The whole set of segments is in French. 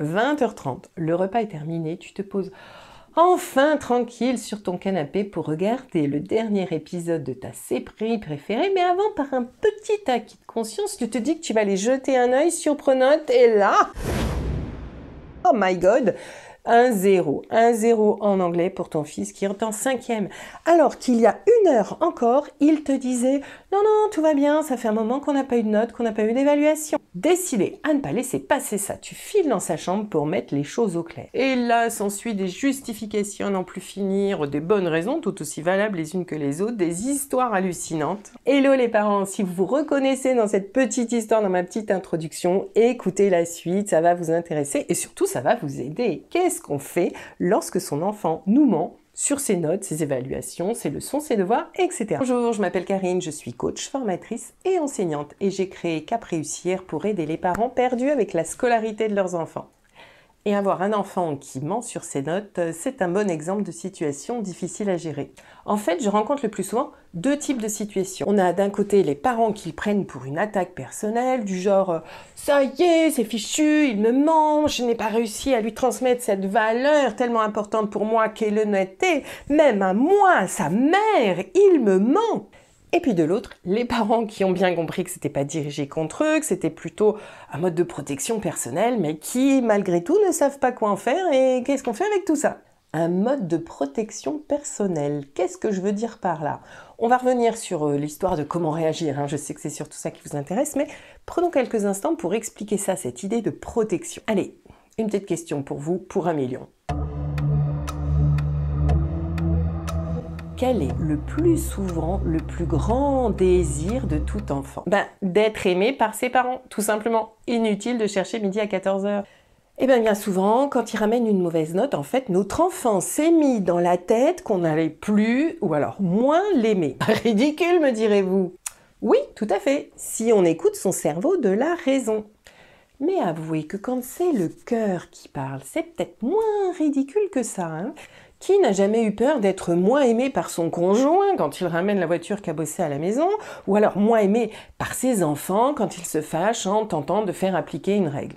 20h30, le repas est terminé, tu te poses enfin tranquille sur ton canapé pour regarder le dernier épisode de ta séprie préférée, mais avant par un petit acquis de conscience, tu te dis que tu vas aller jeter un œil sur Pronote et là... Oh my god un zéro. Un zéro en anglais pour ton fils qui est en cinquième. Alors qu'il y a une heure encore, il te disait non, non, tout va bien, ça fait un moment qu'on n'a pas eu de note, qu'on n'a pas eu d'évaluation. Décidez à ne pas laisser passer ça, tu files dans sa chambre pour mettre les choses au clair. Et là s'ensuit des justifications à n'en plus finir, des bonnes raisons tout aussi valables les unes que les autres, des histoires hallucinantes. Hello les parents, si vous vous reconnaissez dans cette petite histoire, dans ma petite introduction, écoutez la suite, ça va vous intéresser et surtout ça va vous aider qu'on fait lorsque son enfant nous ment sur ses notes, ses évaluations, ses leçons, ses devoirs, etc. Bonjour, je m'appelle Karine, je suis coach, formatrice et enseignante et j'ai créé Cap Réussir pour aider les parents perdus avec la scolarité de leurs enfants. Et avoir un enfant qui ment sur ses notes, euh, c'est un bon exemple de situation difficile à gérer. En fait, je rencontre le plus souvent deux types de situations. On a d'un côté les parents qui prennent pour une attaque personnelle, du genre euh, ça y est, c'est fichu, il me ment, je n'ai pas réussi à lui transmettre cette valeur tellement importante pour moi qu'est l'honnêteté, même à moi, sa mère, il me ment. Et puis de l'autre, les parents qui ont bien compris que c'était pas dirigé contre eux, que c'était plutôt un mode de protection personnelle, mais qui, malgré tout, ne savent pas quoi en faire et qu'est-ce qu'on fait avec tout ça un mode de protection personnelle. Qu'est-ce que je veux dire par là On va revenir sur euh, l'histoire de comment réagir, hein. je sais que c'est surtout ça qui vous intéresse, mais prenons quelques instants pour expliquer ça, cette idée de protection. Allez, une petite question pour vous, pour un million. quel est le plus souvent le plus grand désir de tout enfant ben, D'être aimé par ses parents, tout simplement. Inutile de chercher midi à 14h. Eh bien, bien souvent, quand il ramène une mauvaise note, en fait, notre enfant s'est mis dans la tête qu'on n'allait plus ou alors moins l'aimer. Ridicule, me direz-vous. Oui, tout à fait, si on écoute son cerveau de la raison. Mais avouez que quand c'est le cœur qui parle, c'est peut-être moins ridicule que ça. Hein. Qui n'a jamais eu peur d'être moins aimé par son conjoint quand il ramène la voiture cabossée à la maison Ou alors moins aimé par ses enfants quand il se fâche en tentant de faire appliquer une règle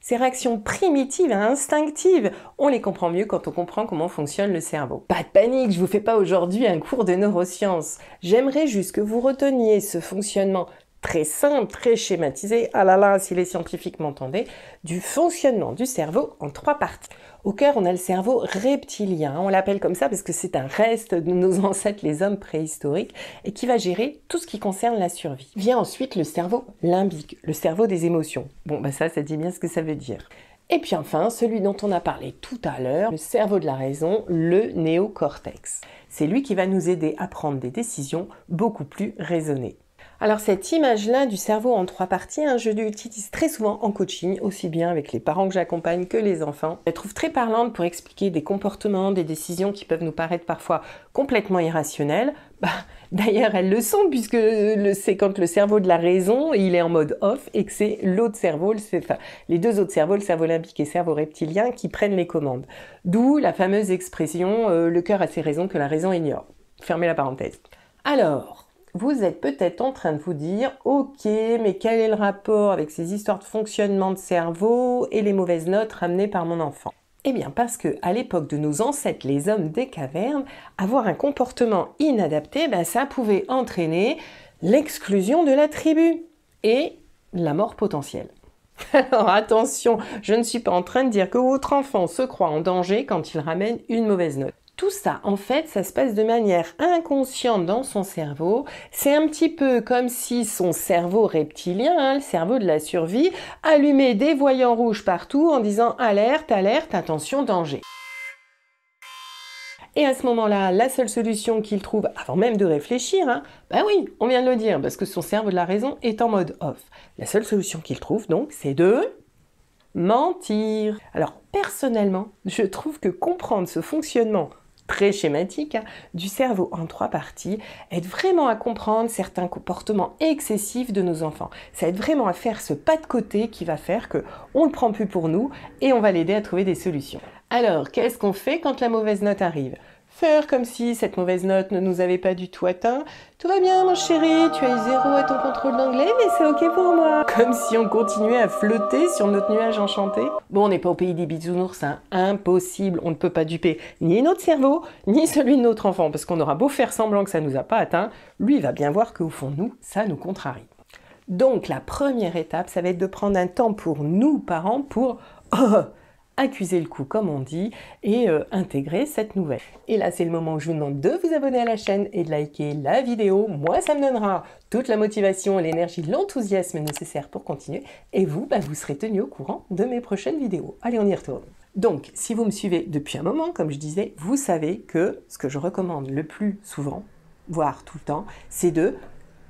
ces réactions primitives et instinctives, on les comprend mieux quand on comprend comment fonctionne le cerveau. Pas de panique, je vous fais pas aujourd'hui un cours de neurosciences. J'aimerais juste que vous reteniez ce fonctionnement très simple, très schématisé, ah là là, si les scientifiques m'entendaient, du fonctionnement du cerveau en trois parties. Au cœur, on a le cerveau reptilien, on l'appelle comme ça parce que c'est un reste de nos ancêtres, les hommes préhistoriques, et qui va gérer tout ce qui concerne la survie. Vient ensuite le cerveau limbique, le cerveau des émotions. Bon, bah ça, ça dit bien ce que ça veut dire. Et puis enfin, celui dont on a parlé tout à l'heure, le cerveau de la raison, le néocortex. C'est lui qui va nous aider à prendre des décisions beaucoup plus raisonnées. Alors cette image-là du cerveau en trois parties, hein, je l'utilise très souvent en coaching, aussi bien avec les parents que j'accompagne que les enfants. Je la trouve très parlante pour expliquer des comportements, des décisions qui peuvent nous paraître parfois complètement irrationnelles. Bah, d'ailleurs, elles le sont puisque c'est quand le cerveau de la raison, il est en mode off et que c'est l'autre cerveau, enfin, les deux autres cerveaux, le cerveau limbique et le cerveau reptilien, qui prennent les commandes. D'où la fameuse expression euh, le cœur a ses raisons que la raison ignore ». Fermez la parenthèse. Alors, vous êtes peut-être en train de vous dire ok mais quel est le rapport avec ces histoires de fonctionnement de cerveau et les mauvaises notes ramenées par mon enfant eh bien parce que à l'époque de nos ancêtres, les hommes des cavernes, avoir un comportement inadapté, ben, ça pouvait entraîner l'exclusion de la tribu et la mort potentielle. Alors attention, je ne suis pas en train de dire que votre enfant se croit en danger quand il ramène une mauvaise note. Tout ça, en fait, ça se passe de manière inconsciente dans son cerveau. C'est un petit peu comme si son cerveau reptilien, hein, le cerveau de la survie, allumait des voyants rouges partout en disant alerte, alerte, attention, danger. Et à ce moment-là, la seule solution qu'il trouve, avant même de réfléchir, ben oui, on vient de le dire, parce que son cerveau de la raison est en mode off. La seule solution qu'il trouve, donc, c'est de mentir. Alors, personnellement, je trouve que comprendre ce fonctionnement très schématique du cerveau en trois parties, aide vraiment à comprendre certains comportements excessifs de nos enfants. Ça aide vraiment à faire ce pas de côté qui va faire qu'on ne le prend plus pour nous et on va l'aider à trouver des solutions. Alors, qu'est-ce qu'on fait quand la mauvaise note arrive faire comme si cette mauvaise note ne nous avait pas du tout atteint. Tout va bien mon chéri, tu as eu zéro à ton contrôle d'anglais, mais c'est ok pour moi. Comme si on continuait à flotter sur notre nuage enchanté. Bon, on n'est pas au pays des bisounours, c'est hein. impossible, on ne peut pas duper ni notre cerveau, ni celui de notre enfant, parce qu'on aura beau faire semblant que ça ne nous a pas atteint, lui va bien voir qu'au fond nous, ça nous contrarie. Donc la première étape, ça va être de prendre un temps pour nous, parents, pour... Oh, accuser le coup comme on dit et euh, intégrer cette nouvelle. Et là c'est le moment où je vous demande de vous abonner à la chaîne et de liker la vidéo. Moi ça me donnera toute la motivation, l'énergie, l'enthousiasme nécessaire pour continuer et vous, bah, vous serez tenu au courant de mes prochaines vidéos. Allez on y retourne. Donc, si vous me suivez depuis un moment, comme je disais, vous savez que ce que je recommande le plus souvent, voire tout le temps, c'est de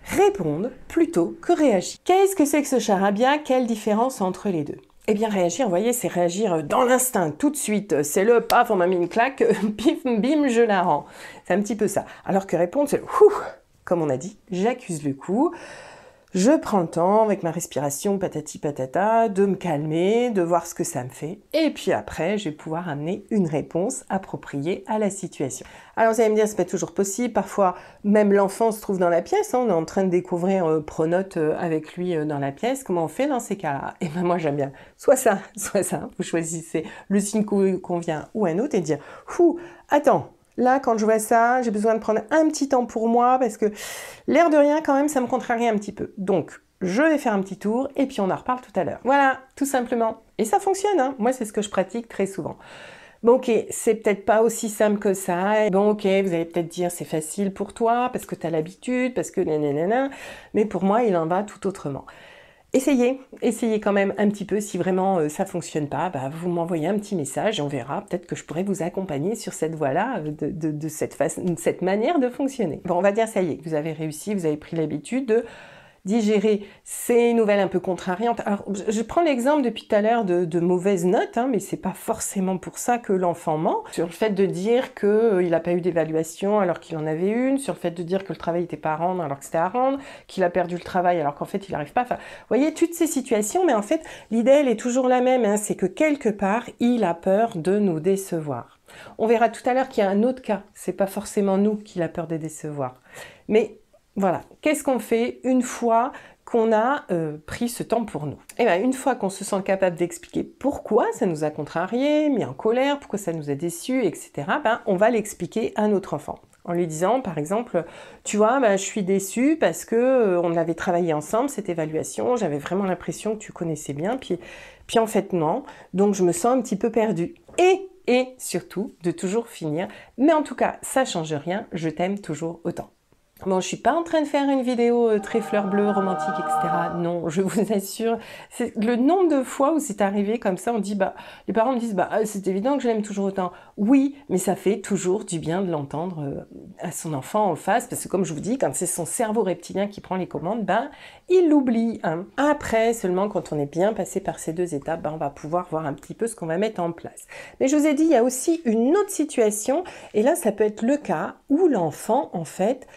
répondre plutôt que réagir. Qu'est-ce que c'est que ce charabia Quelle différence entre les deux eh bien, réagir, vous voyez, c'est réagir euh, dans l'instinct, tout de suite. Euh, c'est le paf, on m'a mis une claque, euh, pif, bim, je la rends. C'est un petit peu ça. Alors que répondre, c'est ouf, comme on a dit, j'accuse le coup je prends le temps avec ma respiration patati patata de me calmer, de voir ce que ça me fait. Et puis après, je vais pouvoir amener une réponse appropriée à la situation. Alors vous allez me dire, n'est pas toujours possible. Parfois, même l'enfant se trouve dans la pièce. Hein. on est en train de découvrir euh, Pronote euh, avec lui euh, dans la pièce. Comment on fait dans ces cas-là Et eh ben moi j'aime bien soit ça, soit ça. Vous choisissez le signe qui convient ou un autre et dire, fou, attends, Là, quand je vois ça, j'ai besoin de prendre un petit temps pour moi parce que l'air de rien, quand même, ça me contrarie un petit peu. Donc, je vais faire un petit tour et puis on en reparle tout à l'heure. Voilà, tout simplement. Et ça fonctionne, hein. moi c'est ce que je pratique très souvent. Bon ok, c'est peut-être pas aussi simple que ça. Bon ok, vous allez peut-être dire c'est facile pour toi parce que tu as l'habitude, parce que nanana, mais pour moi il en va tout autrement. Essayez, essayez quand même un petit peu. Si vraiment ça euh, ça fonctionne pas, bah, vous m'envoyez un petit message et on verra. Peut-être que je pourrais vous accompagner sur cette voie-là, euh, de, cette, façon, de cette manière de fonctionner. Bon, on va dire ça y est, vous avez réussi, vous avez pris l'habitude de digérer ces nouvelles un peu contrariantes. Alors, je prends l'exemple depuis tout à l'heure de, de, mauvaises notes, hein, mais c'est pas forcément pour ça que l'enfant ment. Sur le fait de dire qu'il euh, n'a pas eu d'évaluation alors qu'il en avait une, sur le fait de dire que le travail n'était pas à rendre alors que c'était à rendre, qu'il a perdu le travail alors qu'en fait il n'arrive pas. Enfin, vous voyez toutes ces situations, mais en fait l'idée elle est toujours la même, hein, c'est que quelque part il a peur de nous décevoir. On verra tout à l'heure qu'il y a un autre cas, c'est pas forcément nous qui a peur de décevoir, mais voilà, qu'est-ce qu'on fait une fois qu'on a euh, pris ce temps pour nous. Et eh bien une fois qu'on se sent capable d'expliquer pourquoi ça nous a contrariés, mis en colère, pourquoi ça nous a déçus, etc., ben, on va l'expliquer à notre enfant en lui disant par exemple tu vois ben, je suis déçue parce que euh, on avait travaillé ensemble cette évaluation j'avais vraiment l'impression que tu connaissais bien puis puis en fait non donc je me sens un petit peu perdu. et et surtout de toujours finir mais en tout cas ça change rien je t'aime toujours autant Bon, je suis pas en train de faire une vidéo euh, très fleur bleue, romantique, etc. Non, je vous assure, le nombre de fois où c'est arrivé comme ça, on dit bah, les parents me disent bah, euh, c'est évident que je l'aime toujours autant. Oui, mais ça fait toujours du bien de l'entendre euh, à son enfant en face, parce que comme je vous dis, quand c'est son cerveau reptilien qui prend les commandes, ben, il l'oublie. Hein. Après, seulement quand on est bien passé par ces deux étapes, ben, on va pouvoir voir un petit peu ce qu'on va mettre en place. Mais je vous ai dit, il y a aussi une autre situation, et là, ça peut être le cas où l'enfant, en fait,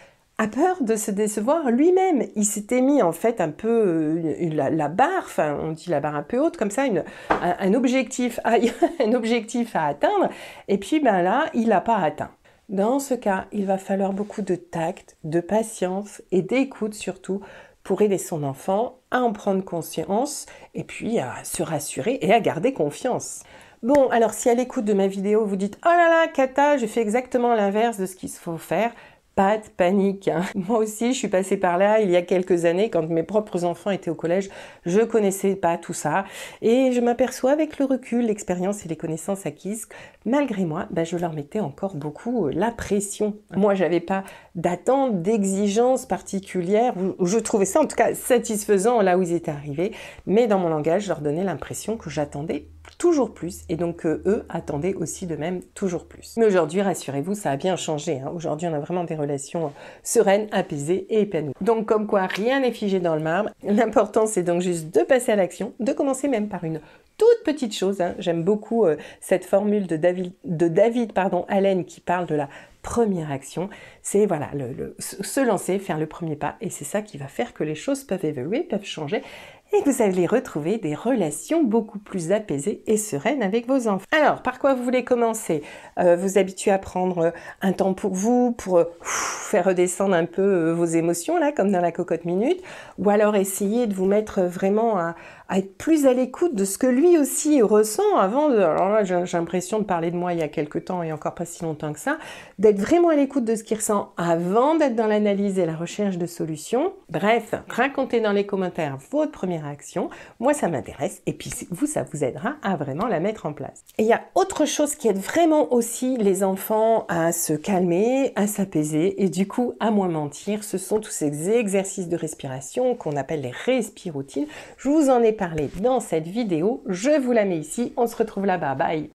a peur de se décevoir lui-même. Il s'était mis en fait un peu euh, la, barre, enfin on dit la barre un peu haute comme ça, un, objectif à, un objectif à atteindre, et puis ben là, il n'a pas atteint. Dans ce cas, il va falloir beaucoup de tact, de patience et d'écoute surtout pour aider son enfant à en prendre conscience et puis à se rassurer et à garder confiance. Bon, alors si à l'écoute de ma vidéo vous dites Oh là là, Kata, je fais exactement l'inverse de ce qu'il faut faire, pas de panique. Hein. Moi aussi, je suis passée par là il y a quelques années quand mes propres enfants étaient au collège. Je connaissais pas tout ça et je m'aperçois avec le recul, l'expérience et les connaissances acquises, malgré moi, ben, je leur mettais encore beaucoup euh, la pression. Moi, j'avais pas d'attente, d'exigence particulière. Je trouvais ça en tout cas satisfaisant là où ils étaient arrivés, mais dans mon langage, je leur donnais l'impression que j'attendais toujours plus et donc euh, eux attendaient aussi de même toujours plus. Mais aujourd'hui, rassurez-vous, ça a bien changé. Hein. Aujourd'hui, on a vraiment des relation sereine, apaisée et épanouie. Donc comme quoi rien n'est figé dans le marbre. L'important c'est donc juste de passer à l'action, de commencer même par une toute petite chose. Hein. J'aime beaucoup euh, cette formule de David, de David pardon, Allen qui parle de la première action. C'est voilà, se lancer, faire le premier pas. Et c'est ça qui va faire que les choses peuvent évoluer, peuvent changer et que vous allez retrouver des relations beaucoup plus apaisées et sereines avec vos enfants. Alors, par quoi vous voulez commencer euh, Vous habituez à prendre euh, un temps pour vous, pour euh, faire redescendre un peu vos émotions, là, comme dans la cocotte minute, ou alors essayer de vous mettre vraiment à, être plus à l'écoute de ce que lui aussi ressent avant de... Alors là, j'ai l'impression de parler de moi il y a quelques temps et encore pas si longtemps que ça, d'être vraiment à l'écoute de ce qu'il ressent avant d'être dans l'analyse et la recherche de solutions. Bref, racontez dans les commentaires votre première moi, ça m'intéresse et puis vous, ça vous aidera à vraiment la mettre en place. Et il y a autre chose qui aide vraiment aussi les enfants à se calmer, à s'apaiser et du coup à moins mentir. Ce sont tous ces exercices de respiration qu'on appelle les respiroutines, Je vous en ai parlé dans cette vidéo. Je vous la mets ici. On se retrouve là-bas. Bye